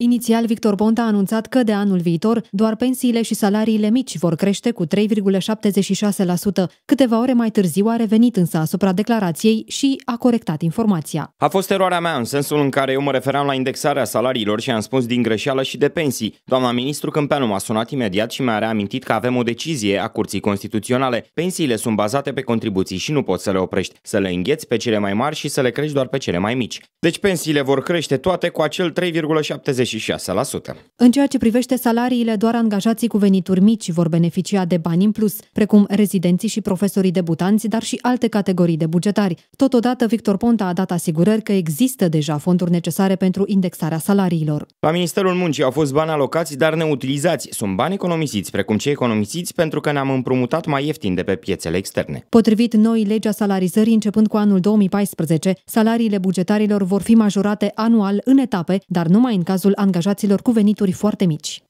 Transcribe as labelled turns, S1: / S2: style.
S1: Inițial, Victor Ponta a anunțat că de anul viitor doar pensiile și salariile mici vor crește cu 3,76%. Câteva ore mai târziu a revenit însă asupra declarației și a corectat informația.
S2: A fost eroarea mea în sensul în care eu mă referam la indexarea salariilor și am spus din greșeală și de pensii. Doamna ministru Câmpeanu m-a sunat imediat și mi-a reamintit că avem o decizie a Curții Constituționale. Pensiile sunt bazate pe contribuții și nu poți să le oprești, să le îngheți pe cele mai mari și să le crești doar pe cele mai mici. Deci pensiile vor crește toate cu acel 3,76 36%.
S1: În ceea ce privește salariile, doar angajații cu venituri mici vor beneficia de bani în plus, precum rezidenții și profesorii debutanți, dar și alte categorii de bugetari. Totodată, Victor Ponta a dat asigurări că există deja fonduri necesare pentru indexarea salariilor.
S2: La Ministerul Muncii au fost bani alocați, dar neutilizați. Sunt bani economisiți, precum cei economisiți pentru că ne-am împrumutat mai ieftin de pe piețele externe.
S1: Potrivit noi legea salarizării, începând cu anul 2014, salariile bugetarilor vor fi majorate anual în etape, dar numai în cazul angajaților cu venituri foarte mici.